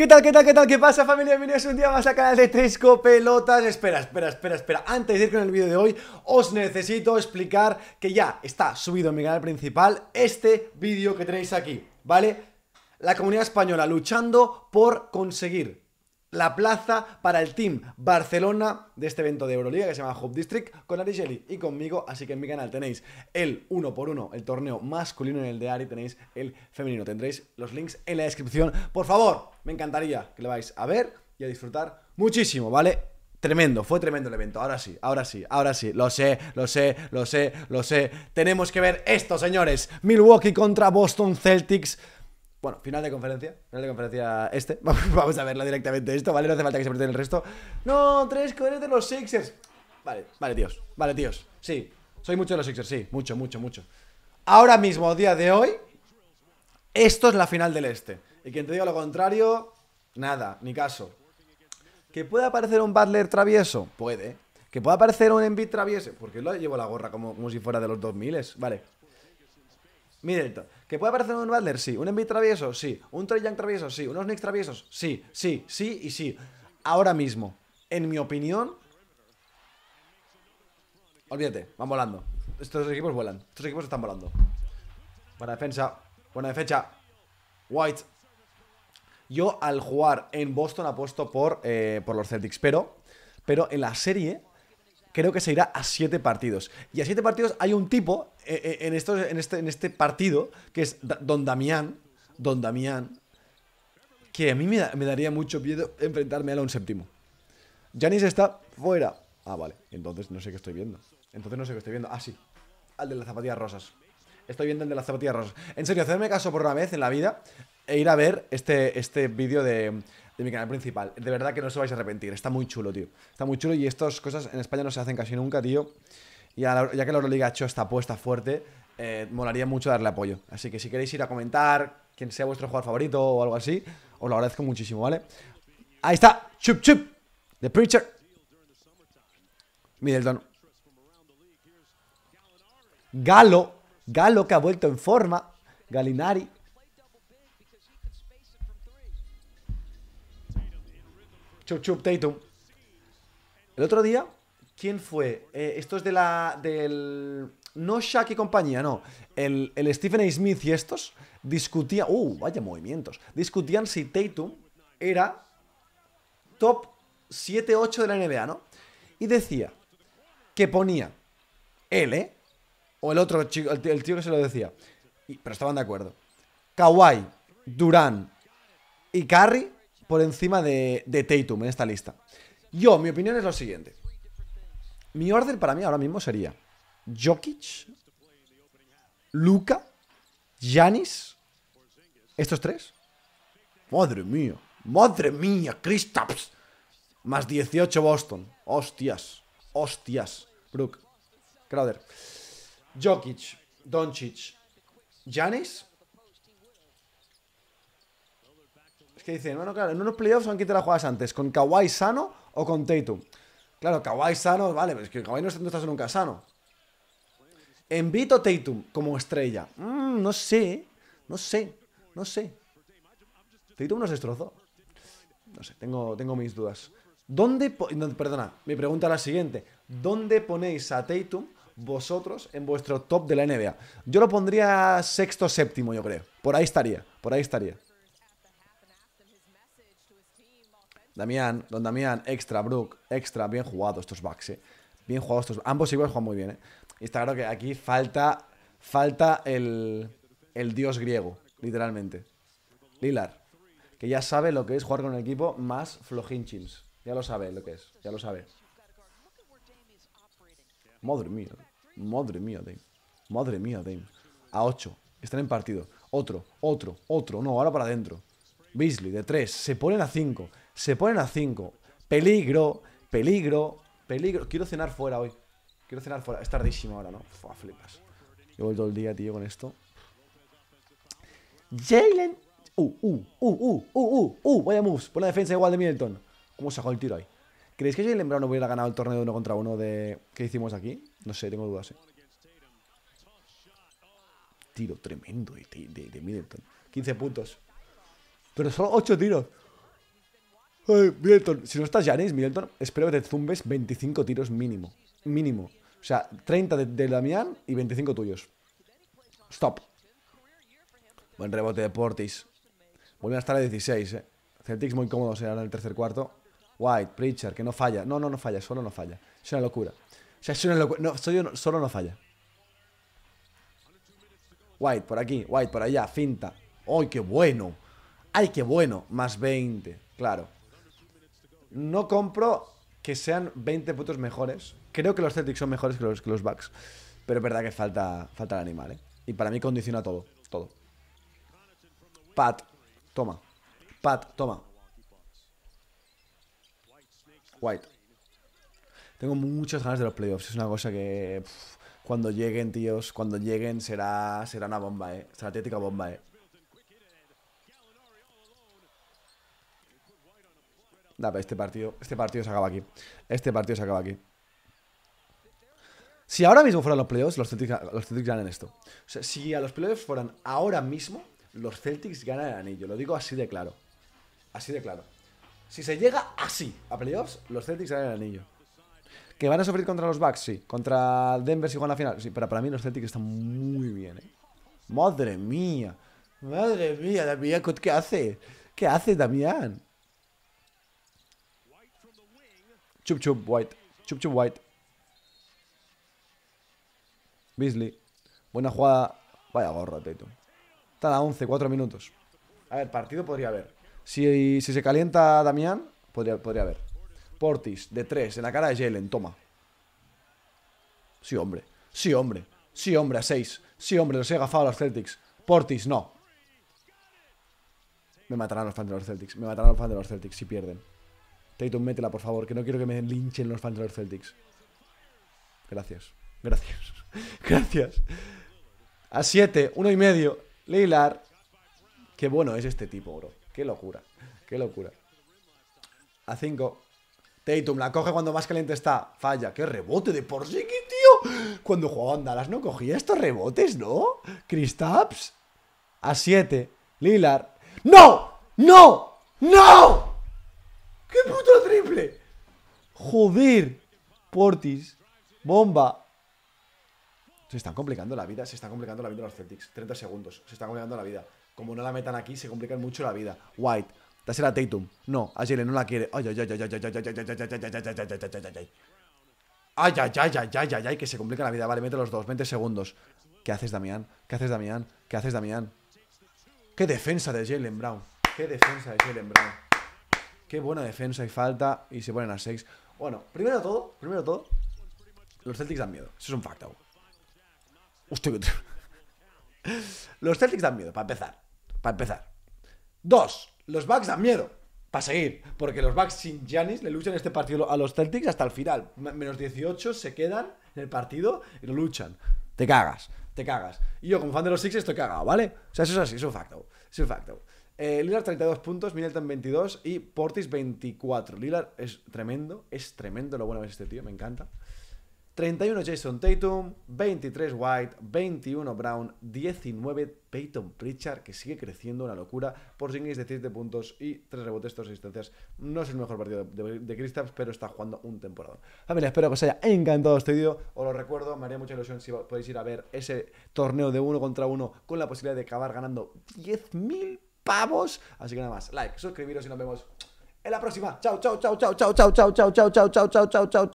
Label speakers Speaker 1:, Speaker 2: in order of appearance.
Speaker 1: ¿Qué tal, qué tal, qué tal? ¿Qué pasa familia? Bienvenidos un día más al canal de Trisco Pelotas Espera, espera, espera, espera Antes de ir con el vídeo de hoy Os necesito explicar que ya está subido en mi canal principal Este vídeo que tenéis aquí, ¿vale? La comunidad española luchando por conseguir la plaza para el Team Barcelona de este evento de Euroliga que se llama Hub District con Ari Gelli y conmigo. Así que en mi canal tenéis el 1 por 1 el torneo masculino en el de Ari, tenéis el femenino. Tendréis los links en la descripción. Por favor, me encantaría que lo vais a ver y a disfrutar muchísimo, ¿vale? Tremendo, fue tremendo el evento. Ahora sí, ahora sí, ahora sí. Lo sé, lo sé, lo sé, lo sé. Tenemos que ver esto, señores. Milwaukee contra Boston Celtics. Bueno, final de conferencia. Final de conferencia este. Vamos a verla directamente esto, ¿vale? No hace falta que se en el resto. No, tres eres de los Sixers. Vale, vale, tíos. Vale, tíos. Sí. Soy mucho de los Sixers, sí. Mucho, mucho, mucho. Ahora mismo, día de hoy, esto es la final del este. Y quien te diga lo contrario, nada, ni caso. ¿Que pueda aparecer un Butler travieso? Puede. ¿Que pueda aparecer un Embiid travieso? Porque lo llevo la gorra como, como si fuera de los 2000, ¿vale? Middleton. ¿Que puede aparecer un Butler? Sí. ¿Un Embiid travieso? Sí. ¿Un Trey travieso? Sí. ¿Unos Knicks traviesos? Sí, sí, sí y sí. Ahora mismo, en mi opinión... Olvídate, van volando. Estos equipos vuelan. Estos equipos están volando. Buena defensa. Buena fecha. White. Yo al jugar en Boston apuesto por, eh, por los Celtics, pero, pero en la serie creo que se irá a siete partidos. Y a siete partidos hay un tipo eh, eh, en, este, en este partido, que es Don Damián, Don Damián, que a mí me, daría mucho miedo enfrentarme a un séptimo. Janis está fuera. Ah, vale. Entonces no sé qué estoy viendo. Entonces no sé qué estoy viendo. Ah, sí. Al de las zapatillas rosas. Estoy viendo el de las zapatillas rosas. En serio, hacerme caso por una vez en la vida e ir a ver este, este vídeo de de mi canal principal. De verdad que no os vais a arrepentir, está muy chulo, tío. Está muy chulo y estas cosas en España no se hacen casi nunca, tío. Y ya que la Euroliga ha hecho esta apuesta fuerte, eh, molaría mucho darle apoyo. Así que si queréis ir a comentar, quien sea vuestro jugador favorito o algo así, os lo agradezco muchísimo, ¿vale? Ahí está, chup chup, The Preacher. Middleton. Galo, Galo que ha vuelto en forma. Galinari. El otro día, ¿quién fue? Eh, esto es de la. del. No Shaq y compañía, no. El, el Stephen A. Smith y estos discutían. ¡Uh! Vaya movimientos. Discutían si Tatum era top 7-8 de la NBA, ¿no? Y decía que ponía él, ¿eh? O el otro chico, el tío, que se lo decía. pero estaban de acuerdo. Kawhi, Durán y Curry por encima de, Tatum en esta lista. Yo, mi opinión es lo siguiente. Mi orden para mí ahora mismo sería Jokic, Luca, Janis, estos tres. Madre mía, madre mía, Kristaps. Más 18 Boston. Hostias, hostias. Brook, Crowder, Jokic, Doncic, Janis. Es que dicen, bueno, claro, en unos playoffs son quién te la juegas antes, con Kawhi sano o con Tatum. Claro, Kawhi sano, vale, pero es que Kawhi no, está estás nunca sano. Envito Tatum como estrella. Mm, no sé, no sé, no sé. Tatum nos destrozó. No sé, tengo, tengo mis dudas. ¿Dónde, perdona, mi pregunta la siguiente. ¿Dónde ponéis a Tatum vosotros en vuestro top de la NBA? Yo lo pondría sexto, séptimo, yo creo. Por ahí estaría, por ahí estaría. Damián, Don Damián, extra, Brook, extra, bien jugado estos backs, eh. Bien jugados estos. Ambos igual juegan muy bien, eh. Y está claro que aquí falta. Falta el. El dios griego, literalmente. Lilar. Que ya sabe lo que es jugar con el equipo más flojinchins. Ya lo sabe lo que es. Ya lo sabe. Madre mía. Madre mía, Dame. Madre mía, Dame. A 8. Están en partido. Otro, otro, otro. No, ahora para adentro. Beasley de 3. Se ponen a 5. Se ponen a 5. Peligro, peligro, peligro. Quiero cenar fuera hoy. Quiero cenar fuera. Es tardísimo ahora, ¿no? Fua, flipas. Llevo todo el día, tío, con esto. Jalen. Uh, uh, uh, uh, uh, uh, uh. uh vaya moves. Por la defensa igual de Middleton. ¿Cómo sacó el tiro ahí? ¿Creéis que Jalen Brown hubiera ganado el torneo de uno contra uno de que hicimos aquí? No sé, tengo dudas, ¿eh? Tiro tremendo de, de, de Middleton. 15 puntos. Pero solo 8 tiros. Milton, si no estás Janis, Milton, espero que te zumbes 25 tiros mínimo. Mínimo. O sea, 30 de, Damián y 25 tuyos. Stop. Buen rebote de Portis. Vuelven a estar a 16, eh. Celtics muy cómodos en el tercer cuarto. White, Preacher, que no falla. No, no, no falla, solo no falla. Es una locura. O sea, es una locura. No, solo no falla. White, por aquí, White, por allá, finta. ¡Ay, qué bueno! ¡Ay, qué bueno! Más 20, claro. No compro que sean 20 puntos mejores. Creo que los Celtics son mejores que los, Bucks. Pero es verdad que falta, el animal, ¿eh? Y para mí condiciona todo, todo. Pat, toma. Pat, toma. White. Tengo muchas ganas de los playoffs. Es una cosa que... cuando lleguen, tíos, cuando lleguen será, será una bomba, ¿eh? Será bomba, ¿eh? este partido, este partido se acaba aquí. Este partido se acaba aquí. Si ahora mismo fueran los playoffs, los Celtics, ganan esto. si a los playoffs fueran ahora mismo, los Celtics ganan el anillo. Lo digo así de claro. Así de claro. Si se llega así a playoffs, los Celtics ganan el anillo. ¿Que van a sufrir contra los Bucks? Sí. ¿Contra Denver si juegan la final? Sí, pero para mí los Celtics están muy bien, ¿eh? ¡Madre mía! ¡Madre mía, Damián! ¿Qué hace? ¿Qué hace, Damián? Chup chup White. Chup chup White. Beasley. Buena jugada. Vaya gorra, Tito Está a 11, 4 minutos. A ver, partido podría haber. Si, si se calienta Damián, podría, podría haber. Portis, de 3, en la cara de Jalen, toma. Sí, hombre. Sí, hombre. Sí, hombre, a 6. Sí, hombre, los he agafado a los Celtics. Portis, no. Me matarán los fans de los Celtics. Me matarán los fans de los Celtics si pierden. Tatum, métela, por favor, que no quiero que me linchen los fans de Celtics. Gracias. Gracias. Gracias. A 7, uno y medio. Lilar. Qué bueno es este tipo, bro. Qué locura. Qué locura. A 5. Tatum la coge cuando más caliente está. Falla. Qué rebote de por sí, tío. Cuando jugaba Andalas no cogía estos rebotes, ¿no? Kristaps. A 7. Lilar. ¡No! ¡No! ¡No! ¡Qué puto triple! ¡Joder! Portis. Bomba. Se están complicando la vida, se está complicando la vida los Celtics. 30 segundos, se están complicando la vida. Como no la metan aquí, se complican mucho la vida. White, dásela a Tatum. No, a Jalen no la quiere. Ay, ay, ay, ay, ay, ay, ay, ay, ay, ay, ay, ay, ay, ay, ay, ay. Ay, ay, ay, ay, ay, ay, ay, que se complica la vida. Vale, mete los dos, 20 segundos. ¿Qué haces, Damián? ¿Qué haces, Damián? ¿Qué haces, Damián? ¡Qué defensa de Jalen Brown! ¡Qué defensa de Jalen Brown! Qué buena defensa y falta. Y se ponen a 6. Bueno, primero todo, primero todo. Los Celtics dan miedo. Eso es un facto. Hostia, Los Celtics dan miedo, para empezar. Para empezar. Dos, los Bucks dan miedo. Para seguir. Porque los Bucks sin Giannis le luchan este partido a los Celtics hasta el final. Menos 18 se quedan en el partido y lo luchan. Te cagas te cagas. Y yo, como fan de los Six, estoy cagado, ¿vale? O sea, eso es así, es un facto. Es un facto. Eh, Lillard 32 puntos, Middleton 22 y Portis 24. Lillard es tremendo, es tremendo lo bueno que es este tío, me encanta. 31 Jason Tatum, 23 White, 21 Brown, 19 Peyton Pritchard, que sigue creciendo, una locura. Por Singles de puntos y 3 rebotes, 3 asistencias. No es el mejor partido de, Kristaps, pero está jugando un temporada. ver espero que os haya encantado este vídeo. Os lo recuerdo, me haría mucha ilusión si podéis ir a ver ese torneo de uno contra uno con la posibilidad de acabar ganando 10.000 pavos. Así que nada más, like, suscribiros y nos vemos en la próxima. Chao, chao, chao, chao, chao, chao, chao, chao, chao, chao, chao, chao, chao, chao, chao.